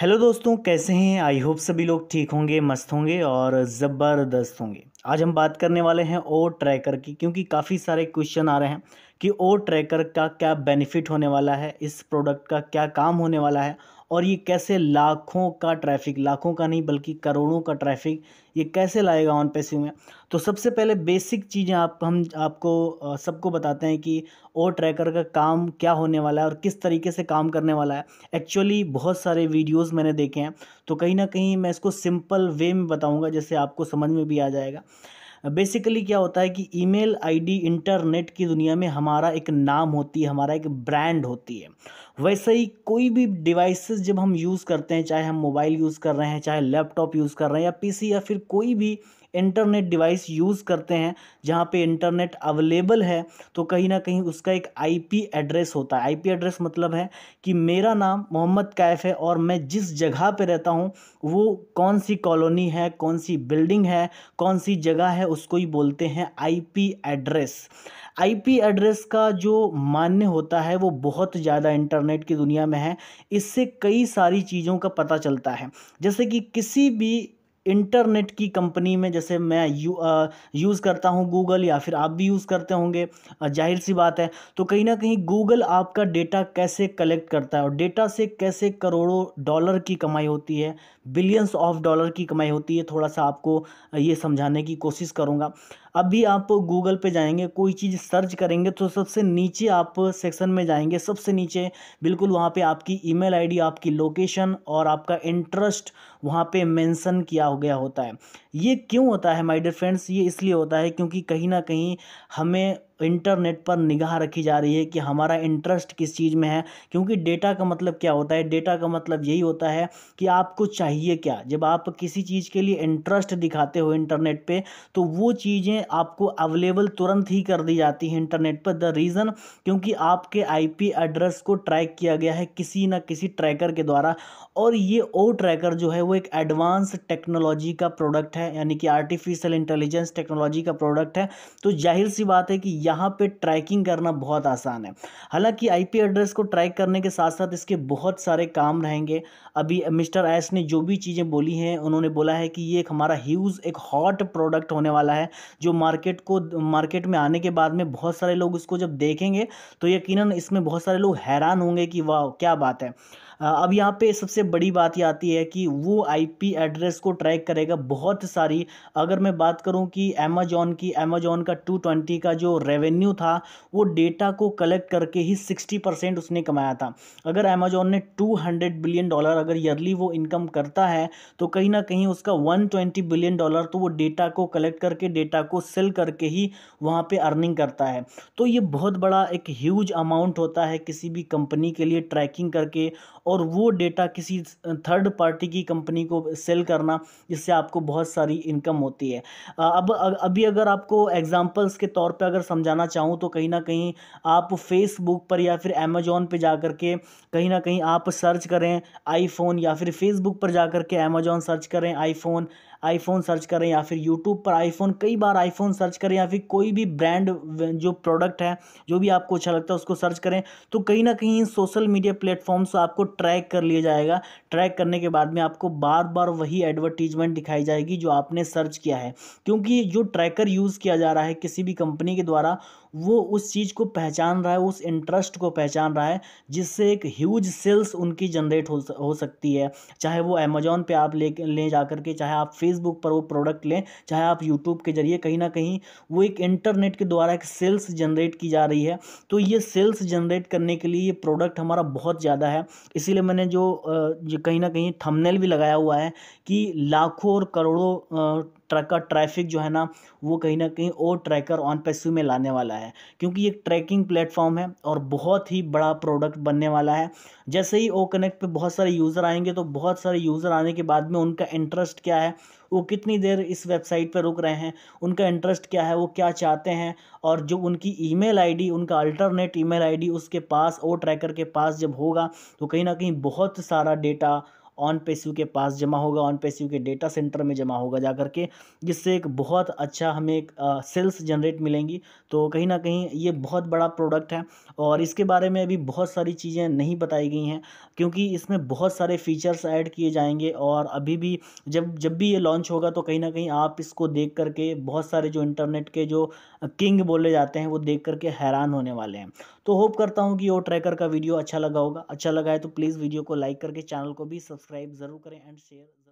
hello दोस्तों कैसे हैं आई होप सभी लोग ठीक होंगे मस्त होंगे और ज़बरदस्त होंगे आज हम बात करने वाले हैं ओ ट्रैकर की क्योंकि काफ़ी सारे क्वेश्चन आ रहे हैं कि ओ ट्रैकर का क्या बेनिफिट होने वाला है इस प्रोडक्ट का क्या काम होने वाला है और ये कैसे लाखों का ट्रैफिक लाखों का नहीं बल्कि करोड़ों का ट्रैफिक ये कैसे लाएगा ऑन पैसे में तो सबसे पहले बेसिक चीज़ें आप हम आपको सबको बताते हैं कि ओ ट्रैकर का काम क्या होने वाला है और किस तरीके से काम करने वाला है एक्चुअली बहुत सारे वीडियोस मैंने देखे हैं तो कहीं ना कहीं मैं इसको सिंपल वे में बताऊँगा जैसे आपको समझ में भी आ जाएगा बेसिकली क्या होता है कि ईमेल आईडी इंटरनेट की दुनिया में हमारा एक नाम होती है हमारा एक ब्रांड होती है वैसे ही कोई भी डिवाइसेस जब हम यूज़ करते हैं चाहे हम मोबाइल यूज़ कर रहे हैं चाहे लैपटॉप यूज़ कर रहे हैं या पीसी या फिर कोई भी इंटरनेट डिवाइस यूज़ करते हैं जहाँ पे इंटरनेट अवेलेबल है तो कहीं ना कहीं उसका एक आईपी एड्रेस होता है आईपी एड्रेस मतलब है कि मेरा नाम मोहम्मद कैफ़ है और मैं जिस जगह पे रहता हूँ वो कौन सी कॉलोनी है कौन सी बिल्डिंग है कौन सी जगह है उसको ही बोलते हैं आईपी एड्रेस आईपी एड्रेस का जो मान्य होता है वो बहुत ज़्यादा इंटरनेट की दुनिया में है इससे कई सारी चीज़ों का पता चलता है जैसे कि किसी भी इंटरनेट की कंपनी में जैसे मैं यू यूज़ करता हूँ गूगल या फिर आप भी यूज़ करते होंगे जाहिर सी बात है तो कहीं ना कहीं गूगल आपका डेटा कैसे कलेक्ट करता है और डेटा से कैसे करोड़ों डॉलर की कमाई होती है बिलियंस ऑफ डॉलर की कमाई होती है थोड़ा सा आपको ये समझाने की कोशिश करूँगा अभी आप गूगल पे जाएंगे कोई चीज़ सर्च करेंगे तो सबसे नीचे आप सेक्शन में जाएंगे सबसे नीचे बिल्कुल वहाँ पे आपकी ईमेल आईडी आपकी लोकेशन और आपका इंटरेस्ट वहाँ पे मेंशन किया हो गया होता है ये क्यों होता है माय डियर फ्रेंड्स ये इसलिए होता है क्योंकि कहीं ना कहीं हमें इंटरनेट पर निगाह रखी जा रही है कि हमारा इंटरेस्ट किस चीज़ में है क्योंकि डेटा का मतलब क्या होता है डेटा का मतलब यही होता है कि आपको चाहिए क्या जब आप किसी चीज़ के लिए इंटरेस्ट दिखाते हो इंटरनेट पे तो वो चीज़ें आपको अवेलेबल तुरंत ही कर दी जाती हैं इंटरनेट पर द रीज़न क्योंकि आपके आई एड्रेस को ट्रैक किया गया है किसी न किसी ट्रैकर के द्वारा और ये ओ ट्रैकर जो है वो एक एडवांस टेक्नोलॉजी का प्रोडक्ट है यानी कि आर्टिफिशियल इंटेलिजेंस टेक्नोलॉजी का प्रोडक्ट है तो जाहिर सी बात है कि यहाँ पे ट्रैकिंग करना बहुत आसान है हालांकि आईपी एड्रेस को ट्रैक करने के साथ साथ इसके बहुत सारे काम रहेंगे अभी मिस्टर एस ने जो भी चीज़ें बोली हैं उन्होंने बोला है कि ये एक हमारा ह्यूज़ एक हॉट प्रोडक्ट होने वाला है जो मार्केट को मार्केट में आने के बाद में बहुत सारे लोग इसको जब देखेंगे तो यकीन इसमें बहुत सारे लोग हैरान होंगे कि वाह क्या बात है अब यहाँ पे सबसे बड़ी बात यह आती है कि वो आईपी एड्रेस को ट्रैक करेगा बहुत सारी अगर मैं बात करूँ कि अमेजोन की अमेजोन का 220 का जो रेवेन्यू था वो डेटा को कलेक्ट करके ही 60 परसेंट उसने कमाया था अगर अमेजोन ने 200 बिलियन डॉलर अगर ईयरली वो इनकम करता है तो कहीं ना कहीं उसका ट्वेंटी बिलियन डॉलर तो वो डेटा को कलेक्ट करके डेटा को सेल करके ही वहाँ पर अर्निंग करता है तो ये बहुत बड़ा एक ह्यूज अमाउंट होता है किसी भी कंपनी के लिए ट्रैकिंग करके और वो डेटा किसी थर्ड पार्टी की कंपनी को सेल करना जिससे आपको बहुत सारी इनकम होती है अब अभी अगर आपको एग्जांपल्स के तौर पे अगर समझाना चाहूँ तो कहीं ना कहीं आप फेसबुक पर या फिर अमेजोन पे जा कर के कहीं ना कहीं आप सर्च करें आईफोन या फिर फेसबुक पर जा कर के अमेजोन सर्च करें आईफोन आईफोन सर्च करें या फिर यूट्यूब पर आईफोन कई बार आईफोन सर्च करें या फिर कोई भी ब्रांड जो प्रोडक्ट है जो भी आपको अच्छा लगता है उसको सर्च करें तो कहीं ना कहीं सोशल मीडिया प्लेटफॉर्म्स आपको ट्रैक कर लिया जाएगा ट्रैक करने के बाद में आपको बार बार वही एडवर्टीजमेंट दिखाई जाएगी जो आपने सर्च किया है क्योंकि जो ट्रैकर यूज़ किया जा रहा है किसी भी कंपनी के द्वारा वो उस चीज़ को पहचान रहा है उस इंटरेस्ट को पहचान रहा है जिससे एक ह्यूज सेल्स उनकी जनरेट हो हो सकती है चाहे वो अमेज़ोन पे आप ले ले जा कर के चाहे आप फेसबुक पर वो प्रोडक्ट लें चाहे आप यूट्यूब के ज़रिए कहीं ना कहीं वो एक इंटरनेट के द्वारा एक सेल्स जनरेट की जा रही है तो ये सेल्स जनरेट करने के लिए ये प्रोडक्ट हमारा बहुत ज़्यादा है इसीलिए मैंने जो, जो कहीं ना कहीं थमनेल भी लगाया हुआ है कि लाखों और करोड़ों ट्रक का ट्रैफिक जो है ना वो कहीं ना कहीं और ट्रैकर ऑन पैसू में लाने वाला है है क्योंकि ये ट्रैकिंग प्लेटफॉर्म है और बहुत ही बड़ा प्रोडक्ट बनने वाला है जैसे ही ओ कनेक्ट पर बहुत सारे यूज़र आएंगे तो बहुत सारे यूज़र आने के बाद में उनका इंटरेस्ट क्या है वो कितनी देर इस वेबसाइट पर रुक रहे हैं उनका इंटरेस्ट क्या है वो क्या चाहते हैं और जो उनकी ईमेल आईडी उनका अल्टरनेट ईमेल आईडी उसके पास ओ ट्रैकर के पास जब होगा तो कहीं ना कहीं बहुत सारा डेटा ऑन पेस्यू के पास जमा होगा ऑन पेस्यू के डेटा सेंटर में जमा होगा जा करके जिससे एक बहुत अच्छा हमें एक सेल्स जनरेट मिलेंगी तो कहीं ना कहीं ये बहुत बड़ा प्रोडक्ट है और इसके बारे में अभी बहुत सारी चीज़ें नहीं बताई गई हैं क्योंकि इसमें बहुत सारे फीचर्स ऐड किए जाएंगे और अभी भी जब जब भी ये लॉन्च होगा तो कहीं ना कहीं आप इसको देख करके बहुत सारे जो इंटरनेट के जो किंग बोले जाते हैं वो देख करके हैरान होने वाले हैं तो होप करता हूँ कि वो ट्रैकर का वीडियो अच्छा लगा होगा अच्छा लगा है तो प्लीज़ वीडियो को लाइक करके चैनल को भी सब्सक्राइब ज़रूर करें एंड शेयर